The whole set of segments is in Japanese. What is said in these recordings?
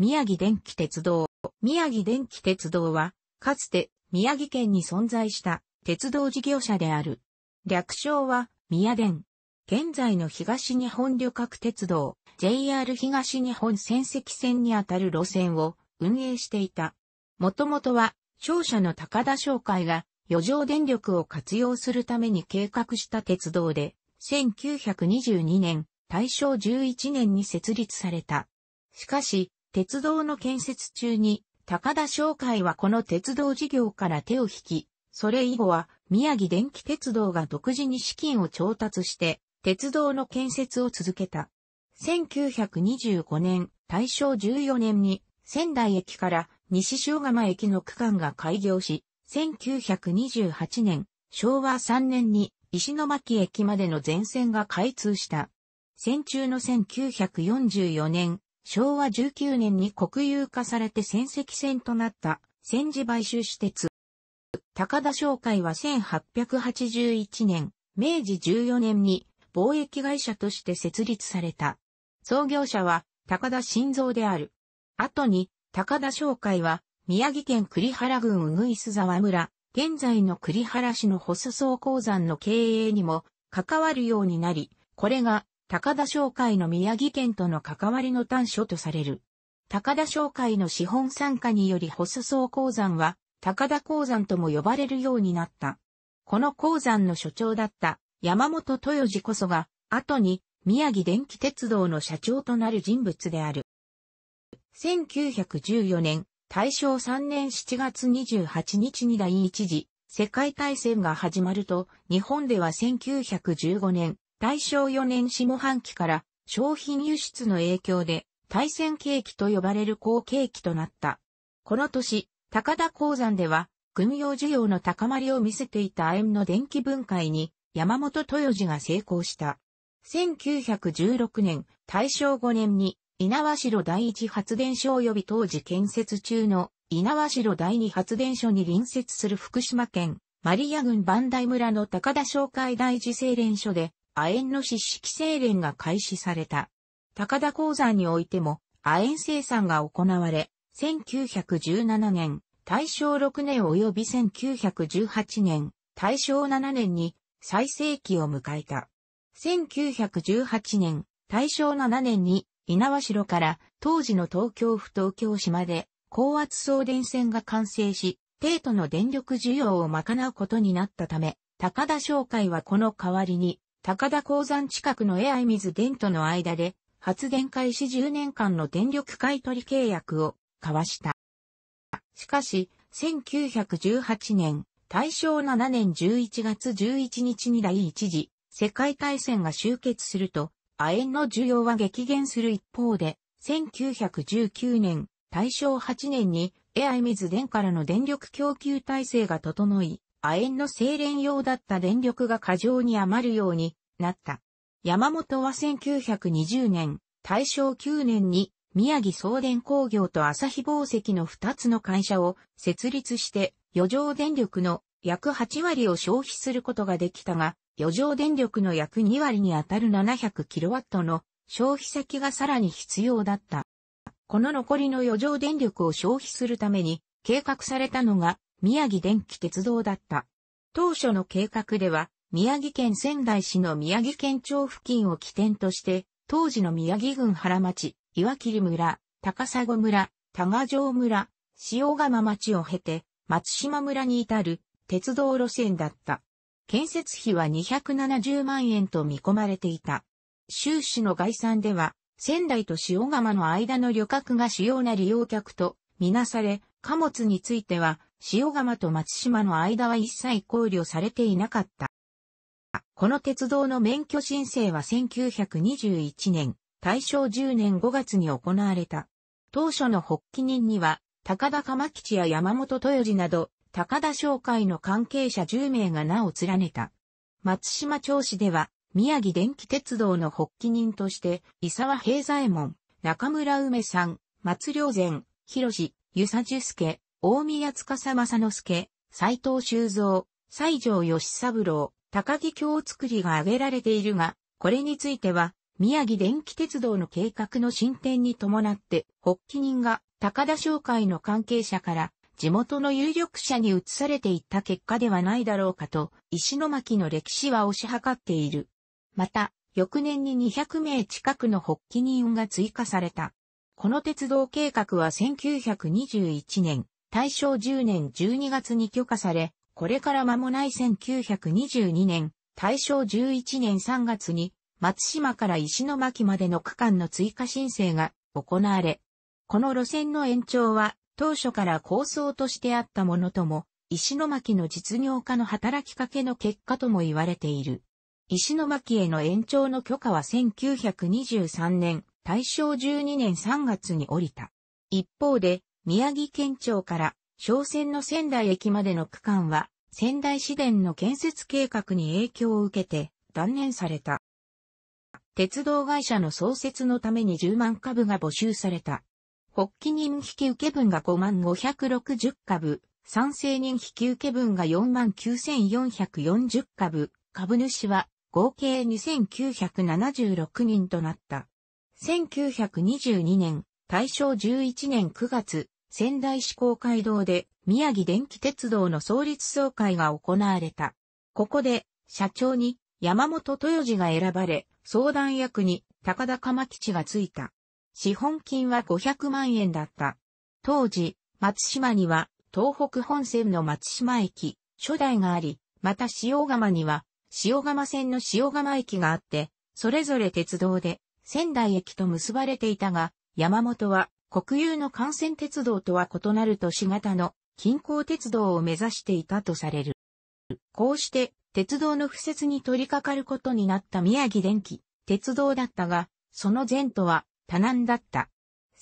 宮城電気鉄道。宮城電気鉄道は、かつて宮城県に存在した鉄道事業者である。略称は、宮電。現在の東日本旅客鉄道、JR 東日本仙石線にあたる路線を運営していた。もともとは、商社の高田商会が余剰電力を活用するために計画した鉄道で、1922年、大正11年に設立された。しかし、鉄道の建設中に、高田商会はこの鉄道事業から手を引き、それ以後は宮城電気鉄道が独自に資金を調達して、鉄道の建設を続けた。1925年、大正14年に仙台駅から西塩釜駅の区間が開業し、1928年、昭和3年に石巻駅までの全線が開通した。戦中の1944年、昭和19年に国有化されて戦績戦となった戦時買収施設。高田商会は1881年、明治14年に貿易会社として設立された。創業者は高田晋三である。後に高田商会は宮城県栗原郡うぐいす沢村、現在の栗原市の細層鉱山の経営にも関わるようになり、これが高田商会の宮城県との関わりの端緒とされる。高田商会の資本参加により細層鉱山は、高田鉱山とも呼ばれるようになった。この鉱山の所長だった山本豊二こそが、後に宮城電気鉄道の社長となる人物である。1914年、大正3年7月28日に第一次世界大戦が始まると、日本では1915年、大正4年下半期から商品輸出の影響で対戦景気と呼ばれる好景気となった。この年、高田鉱山では軍用需要の高まりを見せていた鉛の電気分解に山本豊治が成功した。1916年、大正5年に稲和城第一発電所及び当時建設中の稲和城第二発電所に隣接する福島県マリア郡磐梯村の高田商会大事精錬所で亜鉛の湿式精錬が開始された。高田鉱山においても亜鉛生産が行われ、1917年、大正6年及び1918年、大正7年に最盛期を迎えた。1918年、大正7年に猪苗代から当時の東京府東京市まで高圧送電線が完成し、帝都の電力需要を賄うことになったため、高田商会はこの代わりに高田鉱山近くのエアイミズ電との間で、発電開始10年間の電力買取契約を交わした。しかし、1918年、大正7年11月11日に第一次世界大戦が終結すると、亜鉛の需要は激減する一方で、1919年、大正8年にエアイミズ電からの電力供給体制が整い、亜鉛の精錬用だった電力が過剰に余るようになった。山本は1920年、大正9年に宮城送電工業と朝日宝石の2つの会社を設立して余剰電力の約8割を消費することができたが、余剰電力の約2割にあたる 700kW の消費先がさらに必要だった。この残りの余剰電力を消費するために計画されたのが宮城電気鉄道だった。当初の計画では、宮城県仙台市の宮城県庁付近を起点として、当時の宮城郡原町、岩切村、高砂村、多賀城村、塩釜町を経て、松島村に至る鉄道路線だった。建設費は270万円と見込まれていた。収支の概算では、仙台と塩釜の間の旅客が主要な利用客とみなされ、貨物については塩釜と松島の間は一切考慮されていなかった。この鉄道の免許申請は1921年、大正10年5月に行われた。当初の発起人には、高田鎌吉や山本豊治など、高田商会の関係者10名が名を連ねた。松島町市では、宮城電気鉄道の発起人として、伊沢平左衛門、中村梅さん、松良善、広志、ゆさじゅすけ、大宮司正之助、斎藤修造、西条義三郎、高木京作りが挙げられているが、これについては、宮城電気鉄道の計画の進展に伴って、発起人が高田商会の関係者から地元の有力者に移されていった結果ではないだろうかと、石巻の歴史は推し量っている。また、翌年に200名近くの発起人が追加された。この鉄道計画は1921年、大正10年12月に許可され、これから間もない1922年、大正11年3月に、松島から石巻までの区間の追加申請が行われ、この路線の延長は当初から構想としてあったものとも、石巻の実業家の働きかけの結果とも言われている。石巻への延長の許可は1923年、大正12年3月に降りた。一方で、宮城県庁から商船の仙台駅までの区間は、仙台市電の建設計画に影響を受けて断念された。鉄道会社の創設のために10万株が募集された。発起人引受分が5万560株、賛成人引受分が4万9440株、株主は合計2976人となった。1922年、大正11年9月、仙台市公会堂で宮城電気鉄道の創立総会が行われた。ここで社長に山本豊次が選ばれ、相談役に高田鎌吉がついた。資本金は500万円だった。当時、松島には東北本線の松島駅、初代があり、また塩釜には塩釜線の塩釜駅があって、それぞれ鉄道で仙台駅と結ばれていたが、山本は国有の幹線鉄道とは異なる都市型の近郊鉄道を目指していたとされる。こうして鉄道の敷設に取り掛かることになった宮城電気鉄道だったが、その前途は多難だった。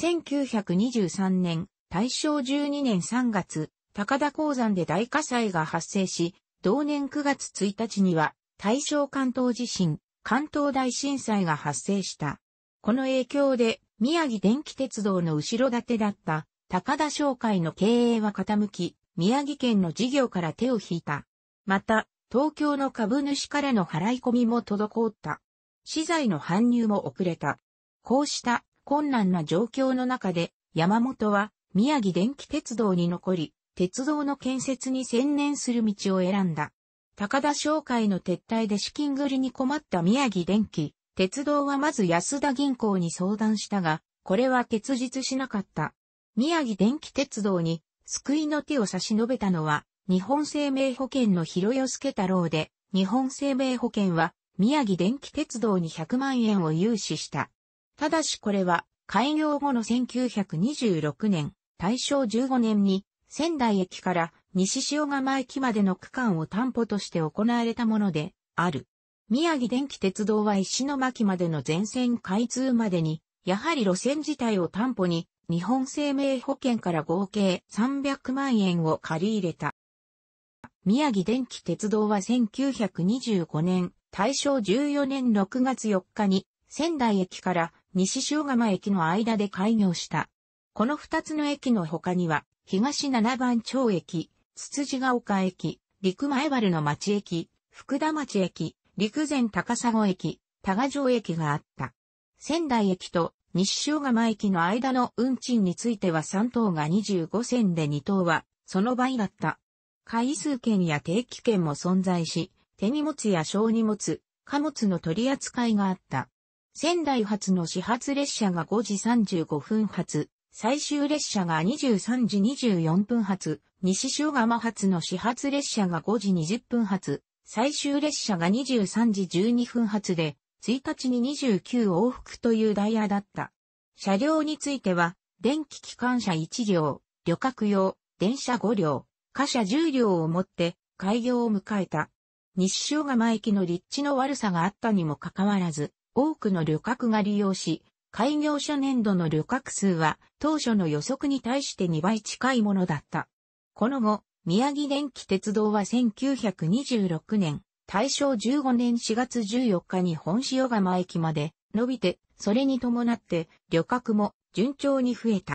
1923年、大正12年3月、高田鉱山で大火災が発生し、同年9月1日には大正関東地震、関東大震災が発生した。この影響で宮城電気鉄道の後ろ盾だった高田商会の経営は傾き、宮城県の事業から手を引いた。また、東京の株主からの払い込みも滞った。資材の搬入も遅れた。こうした困難な状況の中で、山本は宮城電気鉄道に残り、鉄道の建設に専念する道を選んだ。高田商会の撤退で資金繰りに困った宮城電気鉄道はまず安田銀行に相談したが、これは結実しなかった。宮城電気鉄道に救いの手を差し伸べたのは、日本生命保険の広吉太郎で、日本生命保険は宮城電気鉄道に100万円を融資した。ただしこれは開業後の1926年、大正15年に仙台駅から西塩釜駅までの区間を担保として行われたものである。宮城電気鉄道は石巻までの全線開通までに、やはり路線自体を担保に、日本生命保険から合計300万円を借り入れた。宮城電気鉄道は1925年、大正14年6月4日に、仙台駅から西塩釜駅の間で開業した。この二つの駅の他には、東七番町駅、つつじが丘駅、陸前原の町駅、福田町駅、陸前高砂駅、多賀城駅があった。仙台駅と西塩釜駅の間の運賃については3等が25銭で2等はその倍だった。回数券や定期券も存在し、手荷物や小荷物、貨物の取り扱いがあった。仙台発の始発列車が5時35分発、最終列車が23時24分発、西塩釜発の始発列車が5時20分発、最終列車が23時12分発で、1日に29往復というダイヤだった。車両については、電気機関車1両、旅客用、電車5両、貨車10両を持って開業を迎えた。照が釜駅の立地の悪さがあったにもかかわらず、多くの旅客が利用し、開業初年度の旅客数は当初の予測に対して2倍近いものだった。この後、宮城電気鉄道は1926年、大正15年4月14日に本塩釜駅まで伸びて、それに伴って旅客も順調に増えた。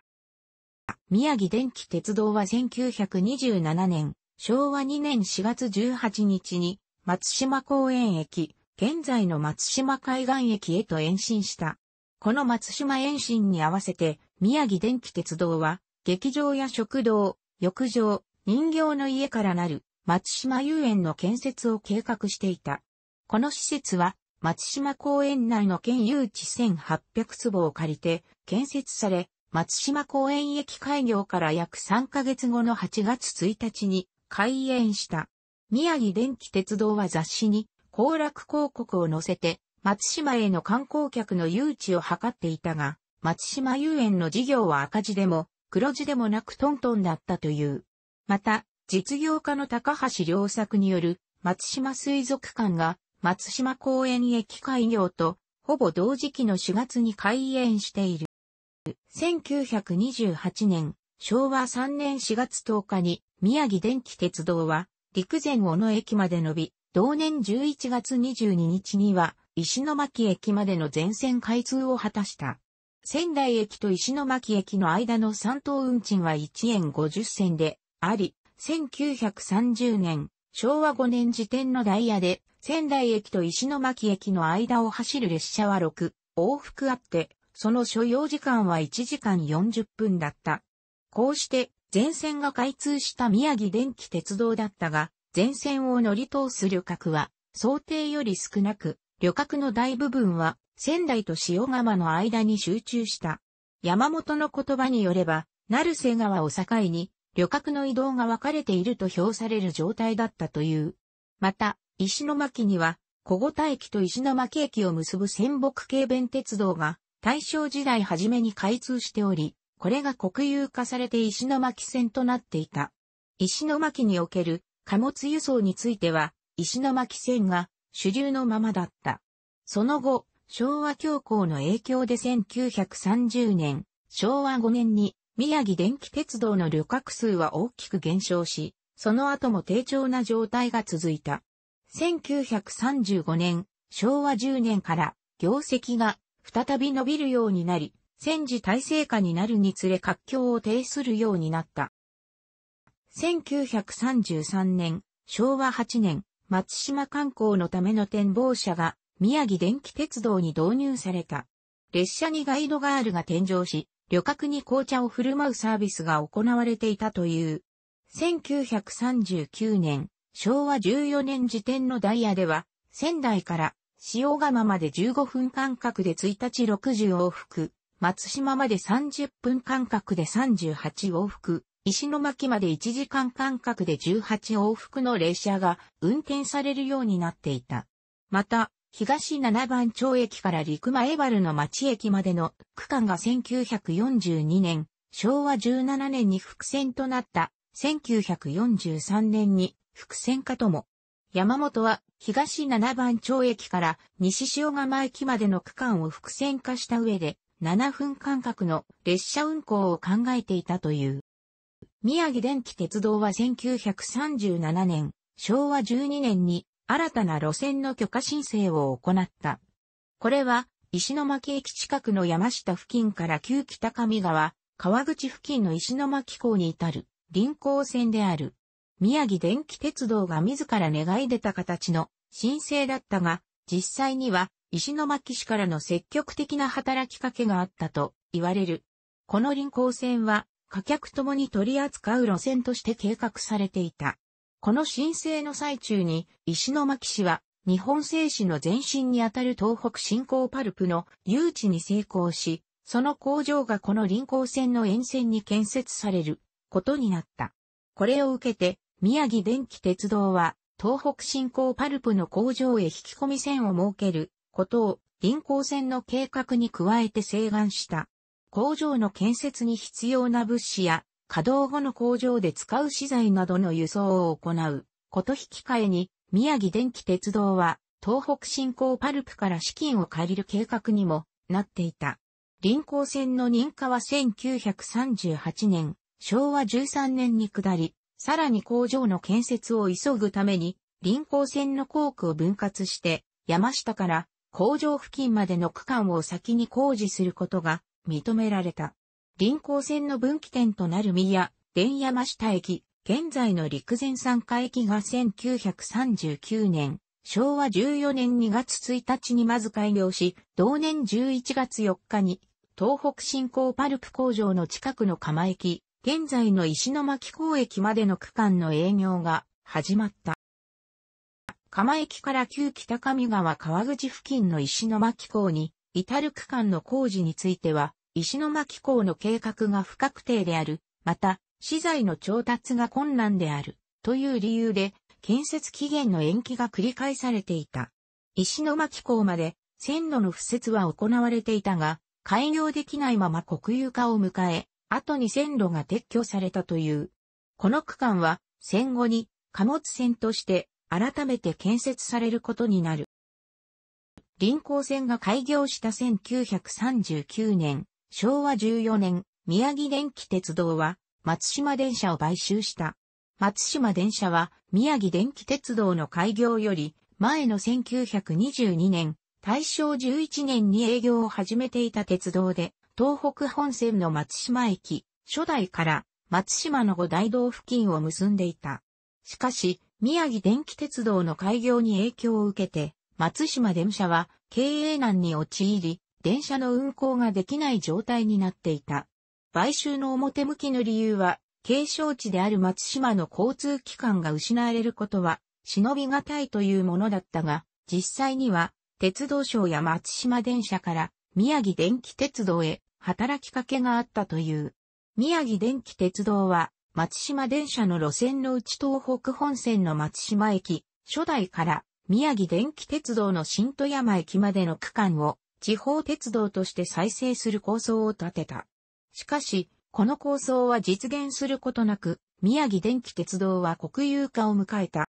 宮城電気鉄道は1927年、昭和2年4月18日に松島公園駅、現在の松島海岸駅へと延伸した。この松島延伸に合わせて宮城電気鉄道は劇場や食堂、浴場、人形の家からなる松島遊園の建設を計画していた。この施設は松島公園内の県有地1800坪を借りて建設され、松島公園駅開業から約3ヶ月後の8月1日に開園した。宮城電気鉄道は雑誌に行楽広告を載せて松島への観光客の誘致を図っていたが、松島遊園の事業は赤字でも黒字でもなくトントンだったという。また、実業家の高橋良作による松島水族館が松島公園駅開業とほぼ同時期の4月に開園している。1928年、昭和3年4月10日に宮城電気鉄道は陸前小野駅まで伸び、同年11月22日には石巻駅までの全線開通を果たした。仙台駅と石巻駅の間の3等運賃は1円50銭で、あり、1930年、昭和5年時点のダイヤで、仙台駅と石巻駅の間を走る列車は6、往復あって、その所要時間は1時間40分だった。こうして、全線が開通した宮城電気鉄道だったが、全線を乗り通す旅客は、想定より少なく、旅客の大部分は、仙台と塩釜の間に集中した。山本の言葉によれば、成瀬川を境に、旅客の移動が分かれていると評される状態だったという。また、石巻には、小五田駅と石巻駅を結ぶ仙北軽便鉄道が、大正時代初めに開通しており、これが国有化されて石巻線となっていた。石巻における貨物輸送については、石巻線が主流のままだった。その後、昭和恐慌の影響で1930年、昭和5年に宮城電気鉄道の旅客数は大きく減少し、その後も低調な状態が続いた。1935年、昭和10年から業績が再び伸びるようになり、戦時体制下になるにつれ活況を呈するようになった。1933年、昭和8年、松島観光のための展望車が宮城電気鉄道に導入された。列車にガイドガールが転乗し、旅客に紅茶を振る舞うサービスが行われていたという。1939年、昭和14年時点のダイヤでは、仙台から塩釜まで15分間隔で1日60往復、松島まで30分間隔で38往復、石巻まで1時間間隔で18往復の列車が運転されるようになっていた。また、東七番町駅から陸前原の町駅までの区間が1942年、昭和17年に伏線となった1943年に伏線化とも。山本は東七番町駅から西塩釜駅までの区間を伏線化した上で7分間隔の列車運行を考えていたという。宮城電気鉄道は1937年、昭和12年に新たな路線の許可申請を行った。これは、石巻駅近くの山下付近から旧北上川、川口付近の石巻港に至る、臨港線である。宮城電気鉄道が自ら願い出た形の申請だったが、実際には石巻市からの積極的な働きかけがあったと言われる。この臨港線は、貨客ともに取り扱う路線として計画されていた。この申請の最中に、石巻市は、日本製紙の前身にあたる東北新興パルプの誘致に成功し、その工場がこの臨港線の沿線に建設されることになった。これを受けて、宮城電気鉄道は、東北新興パルプの工場へ引き込み線を設けることを、臨港線の計画に加えて請願した。工場の建設に必要な物資や稼働後の工場で使う資材などの輸送を行うこと引き換えに、宮城電気鉄道は、東北新興パルプから資金を借りる計画にもなっていた。臨港線の認可は1938年、昭和13年に下り、さらに工場の建設を急ぐために、臨港線の工区を分割して、山下から工場付近までの区間を先に工事することが認められた。臨港線の分岐点となる宮、電山下駅、現在の陸前参加駅が1939年、昭和14年2月1日にまず開業し、同年11月4日に、東北新興パルプ工場の近くの釜駅、現在の石巻港駅までの区間の営業が始まった。釜駅から旧北上川川口付近の石巻港に至る区間の工事については、石巻港の計画が不確定である、また、資材の調達が困難である、という理由で、建設期限の延期が繰り返されていた。石巻港まで線路の敷設は行われていたが、開業できないまま国有化を迎え、後に線路が撤去されたという。この区間は戦後に貨物線として改めて建設されることになる。臨港線が開業した1939年、昭和14年、宮城電気鉄道は、松島電車を買収した。松島電車は、宮城電気鉄道の開業より、前の1922年、大正11年に営業を始めていた鉄道で、東北本線の松島駅、初代から松島の五大道付近を結んでいた。しかし、宮城電気鉄道の開業に影響を受けて、松島電車は経営難に陥り、電車の運行ができない状態になっていた。買収の表向きの理由は、継承地である松島の交通機関が失われることは、忍びがたいというものだったが、実際には、鉄道省や松島電車から、宮城電気鉄道へ、働きかけがあったという。宮城電気鉄道は、松島電車の路線のうち東北本線の松島駅、初代から、宮城電気鉄道の新富山駅までの区間を、地方鉄道として再生する構想を立てた。しかし、この構想は実現することなく、宮城電気鉄道は国有化を迎えた。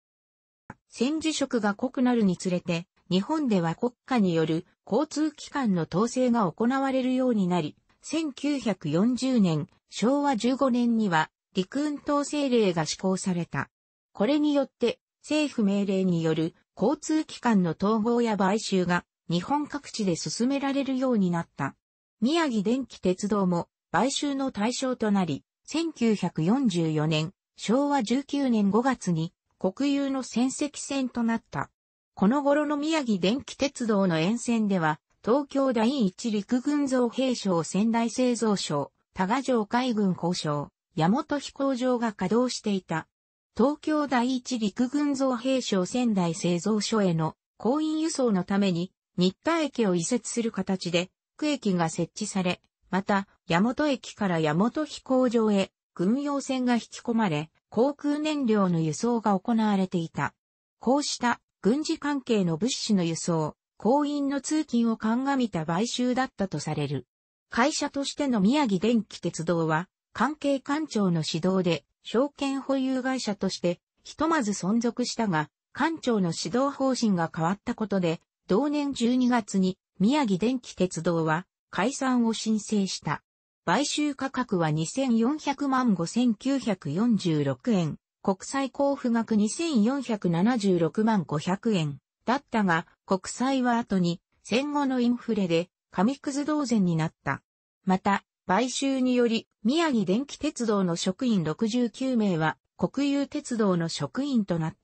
戦時色が濃くなるにつれて、日本では国家による交通機関の統制が行われるようになり、1940年、昭和15年には陸運統制令が施行された。これによって、政府命令による交通機関の統合や買収が日本各地で進められるようになった。宮城電気鉄道も買収の対象となり、1944年、昭和19年5月に国有の戦績線となった。この頃の宮城電気鉄道の沿線では、東京第一陸軍造兵廠仙台製造廠、多賀城海軍交渉、山本飛行場が稼働していた。東京第一陸軍造兵廠仙台製造所への行員輸送のために新田駅を移設する形で、区駅が設置され、また、大和駅から大和飛行場へ、軍用船が引き込まれ、航空燃料の輸送が行われていた。こうした軍事関係の物資の輸送、行員の通勤を鑑みた買収だったとされる。会社としての宮城電気鉄道は、関係官庁の指導で、証券保有会社として、ひとまず存続したが、官庁の指導方針が変わったことで、同年12月に宮城電気鉄道は解散を申請した。買収価格は2400万5946円、国債交付額2476万500円だったが、国債は後に戦後のインフレで紙くず同然になった。また、買収により、宮城電気鉄道の職員69名は、国有鉄道の職員となっ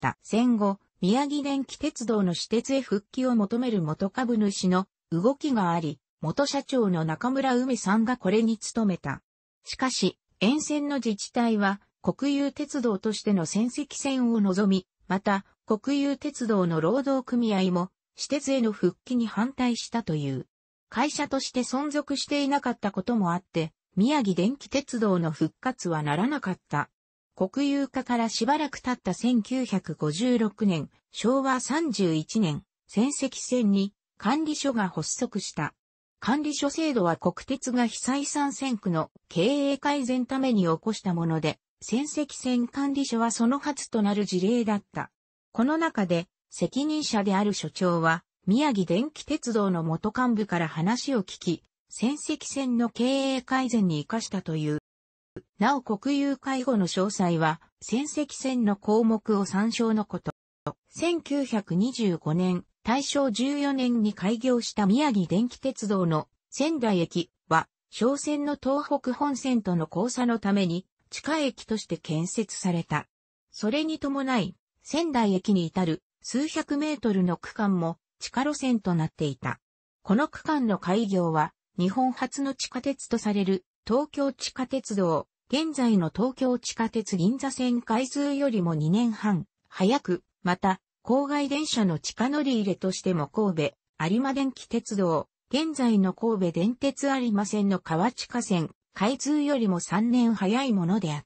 た。戦後、宮城電気鉄道の私鉄へ復帰を求める元株主の動きがあり、元社長の中村梅さんがこれに努めた。しかし、沿線の自治体は国有鉄道としての戦績線を望み、また国有鉄道の労働組合も私鉄への復帰に反対したという。会社として存続していなかったこともあって、宮城電気鉄道の復活はならなかった。国有化からしばらく経った1956年、昭和31年、戦績戦に管理所が発足した。管理所制度は国鉄が被災産戦区の経営改善ために起こしたもので、戦績戦管理所はその初となる事例だった。この中で、責任者である所長は、宮城電気鉄道の元幹部から話を聞き、戦績戦の経営改善に活かしたという。なお国有介護の詳細は、戦績戦の項目を参照のこと。1925年、大正14年に開業した宮城電気鉄道の仙台駅は、商船の東北本線との交差のために、地下駅として建設された。それに伴い、仙台駅に至る数百メートルの区間も地下路線となっていた。この区間の開業は、日本初の地下鉄とされる東京地下鉄道現在の東京地下鉄銀座線開通よりも2年半、早く、また、郊外電車の地下乗り入れとしても神戸、有馬電気鉄道、現在の神戸電鉄有馬線の川地下線、開通よりも3年早いものであっ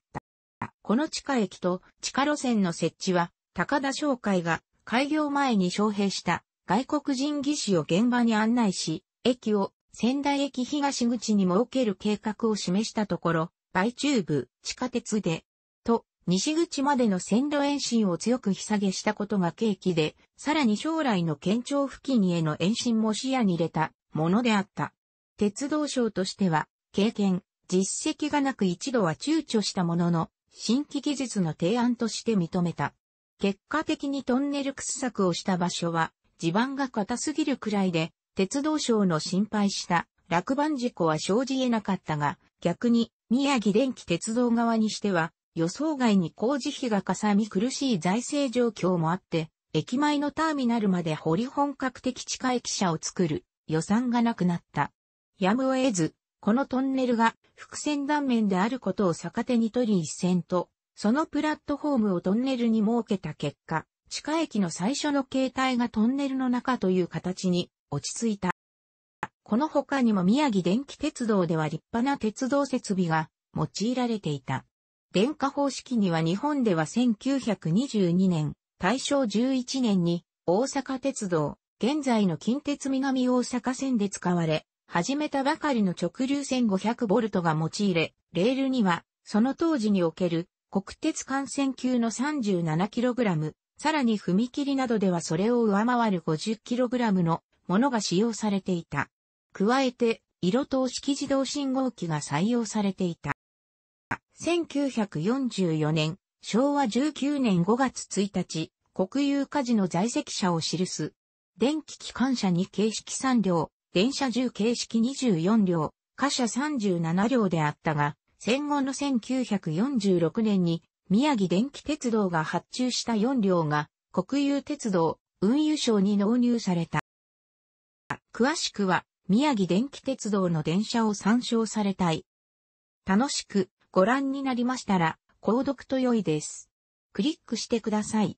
た。この地下駅と地下路線の設置は、高田商会が開業前に招聘した外国人技師を現場に案内し、駅を仙台駅東口に設ける計画を示したところ、大中部、地下鉄で、と、西口までの線路延伸を強く引下げしたことが契機で、さらに将来の県庁付近への延伸も視野に入れたものであった。鉄道省としては、経験、実績がなく一度は躊躇したものの、新規技術の提案として認めた。結果的にトンネル掘削をした場所は、地盤が硬すぎるくらいで、鉄道省の心配した落盤事故は生じ得なかったが、逆に、宮城電気鉄道側にしては、予想外に工事費がかさみ苦しい財政状況もあって、駅前のターミナルまで掘り本格的地下駅舎を作る予算がなくなった。やむを得ず、このトンネルが伏線断面であることを逆手に取り一線と、そのプラットフォームをトンネルに設けた結果、地下駅の最初の形態がトンネルの中という形に落ち着いた。この他にも宮城電気鉄道では立派な鉄道設備が用いられていた。電化方式には日本では1922年、大正11年に大阪鉄道、現在の近鉄南大阪線で使われ、始めたばかりの直流線500ボルトが用いれ、レールには、その当時における国鉄幹線級の 37kg、さらに踏切などではそれを上回る 50kg のものが使用されていた。加えて、色灯式自動信号機が採用されていた。1944年、昭和19年5月1日、国有火事の在籍者を記す。電気機関車2形式3両、電車10形式24両、貨車37両であったが、戦後の1946年に宮城電気鉄道が発注した4両が国有鉄道運輸省に納入された。詳しくは宮城電気鉄道の電車を参照されたい。楽しくご覧になりましたら、購読と良いです。クリックしてください。